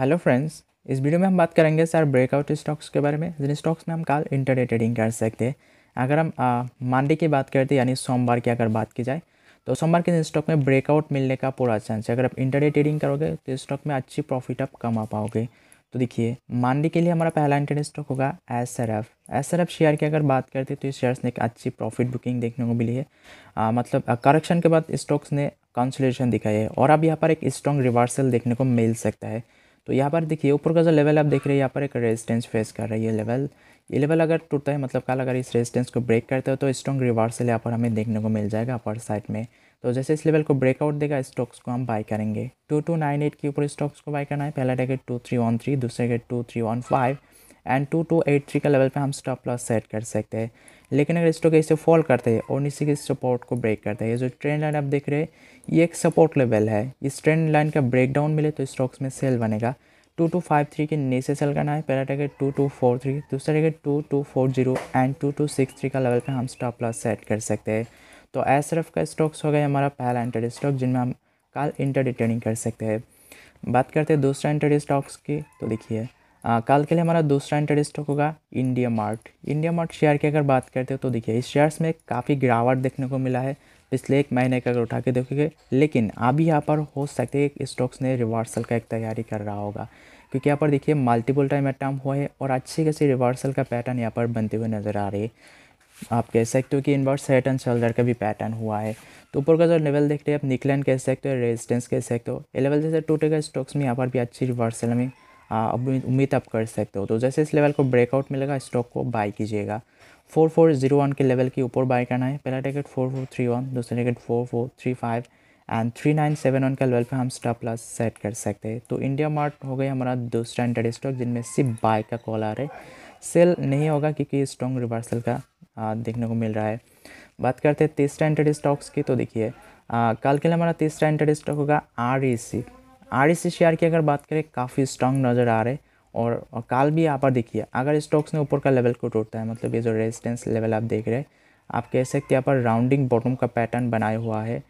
hello friends इस video में हम बात करेंगे सर ब्रेकआउट स्टॉक्स के बारे में जिन स्टॉक्स में हम कल इंटरडे ट्रेडिंग कर सकते हैं अगर हम मंडे की बात करते हैं यानी सोमवार की अगर बात की जाए तो सोमवार के दिन स्टॉक में ब्रेकआउट मिलने का पूरा चांस है अगर आप इंटरडे ट्रेडिंग करोगे तो स्टॉक में अच्छी प्रॉफिट आप कमा पाओगे तो देखिए मंडे के लिए हमारा पहला इंटर स्टॉक होगा S R F S R F share की अगर बात करते तो इस शेयर्स ने एक अच्छी प्रॉफिट बुकिंग देखने को मिली है आ, मतलब करेक्शन के बाद स्टॉक्स ने कंसोलेशन दिखाई है और अब यहाँ पर एक स्ट्रॉन्ग रिवर्सल देखने को मिल सकता है तो यहाँ पर देखिए ऊपर का जो लेवल आप देख रहे हैं यहाँ पर एक रेजिस्टेंस फेस कर रही है लेवल ये लेवल अगर टूटता है मतलब कल अगर इस रेजिस्टेंस को ब्रेक करते हो तो स्ट्रॉन्ग रिवर्सल यहाँ पर हमें देखने को मिल जाएगा अपर साइड में तो जैसे इस लेवल को ब्रेकआउट देगा स्टॉक्स को हम बाय करेंगे टू टू नाइन एट के ऊपर स्टॉक्स को बाय करना है पहला target two three one three दूसरे target two three one five and two two eight three का लेवल पे हम स्टॉप लॉस सेट कर सकते हैं लेकिन अगर स्टॉक इसे फॉल करते हैं और नीचे के सपोर्ट को ब्रेक करते हैं ये जो ट्रेंड लाइन आप देख रहे हैं ये एक सपोर्ट लेवल है इस ट्रेंड लाइन का डाउन मिले तो स्टॉक्स में सेल बनेगा टू टू फाइव थ्री के नीचे सेल करना है पहला target two two four three दूसरा target two two four zero and two two six three का लेवल पे हम स्टॉप लॉस सेट कर सकते हैं तो एस का स्टॉक्स हो गया हमारा पहला एंटर स्टॉक जिनमें हम कल इंटर ट्रेडिंग कर सकते हैं बात करते हैं दूसरा एंटर स्टॉक्स की तो देखिए आ, कल के लिए हमारा दूसरा इंटर स्टॉक होगा IndiaMART IndiaMART share की अगर बात करते हो तो देखिए इस शेयर्स में काफ़ी गिरावट देखने को मिला है पिछले एक महीने का अगर उठा के देखोगे लेकिन अभी यहाँ पर हो सकते है स्टॉक्स ने रिवर्सल का एक तैयारी कर रहा होगा क्योंकि यहाँ पर देखिए मल्टीपल टाइम अटैम्प हुआ है और अच्छी खासे रिवर्सल का पैटर्न यहाँ पर बनते हुए नज़र आ रही है आप कह सकते हो कि इनवर्स हेट एंड शोल्डर का भी पैटर्न हुआ है तो ऊपर का जो लेवल देखते हैं आप निकलैंड कह सकते हो रेजिस्टेंस कह सकते हो ये लेवल जैसे टूटेगा स्टॉक्स में यहाँ पर भी अच्छी रिवर्सल में उम्मीद आप कर सकते हो तो जैसे इस लेवल को ब्रेकआउट मिलेगा स्टॉक को बाई कीजिएगा फोर फोर जीरो वन के लेवल के ऊपर बाय करना है पहला ticket four four three one दूसरा ticket four four three five and three nine seven one का लेवल पे हम स्टॉप लॉस सेट कर सकते हैं तो इंडिया मार्ट हो गया हमारा दूसरा इंटर स्टॉक जिनमें सिर्फ बाय का कॉल आ रहा है सेल नहीं होगा क्योंकि स्ट्रॉन्ग रिवर्सल का आ, देखने को मिल रहा है बात करते हैं तीसरा इंटर स्टॉक्स की तो देखिए कल के लिए हमारा तीसरा इंटर स्टॉक होगा R E C R share की अगर बात करें काफ़ी स्ट्रांग नज़र आ रहे और, कल काल भी यहाँ पर देखिए अगर स्टॉक्स ने ऊपर का लेवल को टूटता है मतलब ये जो रेजिस्टेंस लेवल आप देख रहे हैं आप कह सकते यहाँ पर राउंडिंग बॉटम का पैटर्न बनाया हुआ है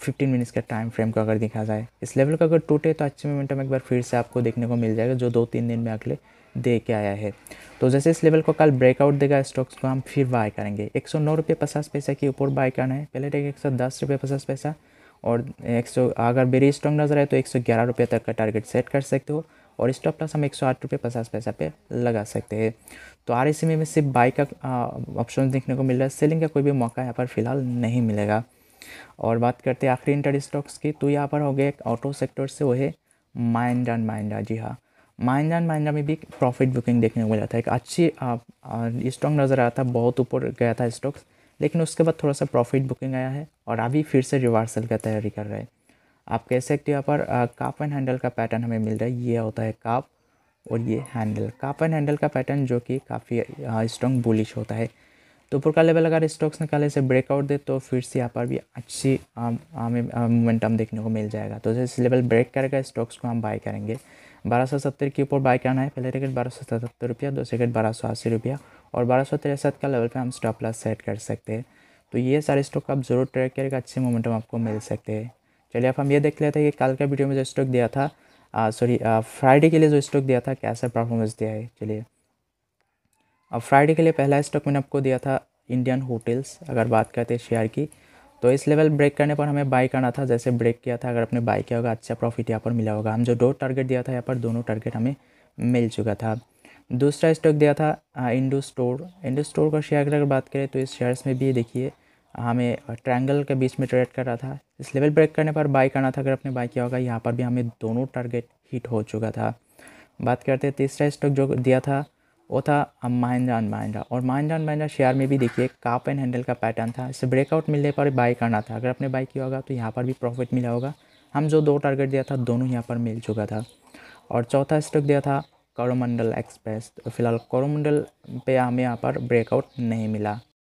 फिफ्टीन मिनट्स का टाइम फ्रेम का अगर देखा जाए इस लेवल का अगर टूटे तो अच्छे मोमेंटम एक बार फिर से आपको देखने को मिल जाएगा जो दो तीन दिन में अगले दे के आया है तो जैसे इस लेवल को कल ब्रेकआउट देगा स्टॉक्स को हम फिर बाय करेंगे एक सौ नौ रुपये पचास पैसा के ऊपर बाय करना है पहले देखें एक सौ दस रुपये पचास पैसा और सौ अगर वेरी स्ट्रॉन्ग नज़र आए तो एक सौ ग्यारह रुपये तक का टारगेट सेट कर सकते हो और स्टॉप प्लस हम एक सौ आठ रुपये पचास पैसा पे लगा सकते हैं तो आर एस में सिर्फ बाई का ऑप्शन देखने को मिल रहा है सेलिंग का कोई भी मौका यहाँ पर फिलहाल नहीं मिलेगा और बात करते हैं आखिरी इंटर स्टॉक्स की तो यहाँ पर हो गया एक ऑटो सेक्टर से वो है माइंड एंड माइंडा जी हाँ माइंड एंड माइंडा में भी प्रॉफिट बुकिंग देखने को मिला था एक अच्छी स्टॉक नज़र आया था बहुत ऊपर गया था स्टॉक्स लेकिन उसके बाद थोड़ा सा प्रॉफिट बुकिंग आया है और अभी फिर से रिवर्सल का तैयारी कर रहे हैं आप कह सकते हो यहाँ पर काप एंड हैंडल का पैटर्न हमें मिल रहा है ये होता है काप और ये हैंडल काप एंड हैंडल का पैटर्न जो कि काफ़ी स्ट्रॉन्ग बुलिश होता है तो ऊपर का लेवल अगर स्टॉक्स निकाले से ब्रेकआउट दे तो फिर से यहाँ पर भी अच्छी हमें मोमेंटम देखने को मिल जाएगा तो जैसे लेवल ब्रेक करेगा स्टॉक्स को हम बाय करेंगे बारह सौ सत्तर के ऊपर बाइक करना है पहले टिकट बारह सौ सतहत्तर रुपया दो टिकट बारह सौ अस्सी रुपया और बारह सौ तिरसठ का लेवल पे हम स्टॉप लॉस सेट कर सकते हैं तो ये सारे स्टॉक आप ज़रूर ट्रैक करेगा अच्छे मोमेंटम आपको मिल सकते हैं चलिए अब हम ये देख लेते हैं कि कल का वीडियो में जो स्टॉक दिया था सॉरी फ्राइडे के लिए जो स्टॉक दिया था कैसा परफॉर्मेंस दिया है चलिए अब फ्राइडे के लिए पहला स्टॉक मैंने आपको दिया था इंडियन होटल्स अगर बात करते हैं शेयर की तो इस लेवल ब्रेक करने पर हमें बाई करना था जैसे ब्रेक किया था अगर अपने बाई किया होगा अच्छा प्रॉफिट यहाँ पर मिला होगा हम जो दो टारगेट दिया था यहाँ पर दोनों टारगेट हमें मिल चुका था दूसरा स्टॉक दिया था इंडो स्टोर इंडो स्टोर का शेयर अगर बात करें तो इस शेयर्स में भी देखिए हमें ट्रायंगल के बीच में ट्रेड कर रहा था इस लेवल ब्रेक करने पर बाई करना था अगर अपने बाई किया होगा यहाँ पर भी हमें दोनों टारगेट हिट हो चुका था बात करते हैं तीसरा स्टॉक जो दिया था वो था महिंद्रा एंड महिंद्रा और महिंद्रा एंड महिंद्रा शेयर में भी देखिए काप एंड हैंडल का पैटर्न था इससे ब्रेकआउट मिलने पर बाई करना था अगर आपने बाय किया होगा तो यहाँ पर भी प्रॉफिट मिला होगा हम जो दो टारगेट दिया था दोनों यहाँ पर मिल चुका था और चौथा स्टॉक दिया था करोमंडल एक्सप्रेस तो फिलहाल करोमंडल पे हमें यहाँ पर ब्रेकआउट नहीं मिला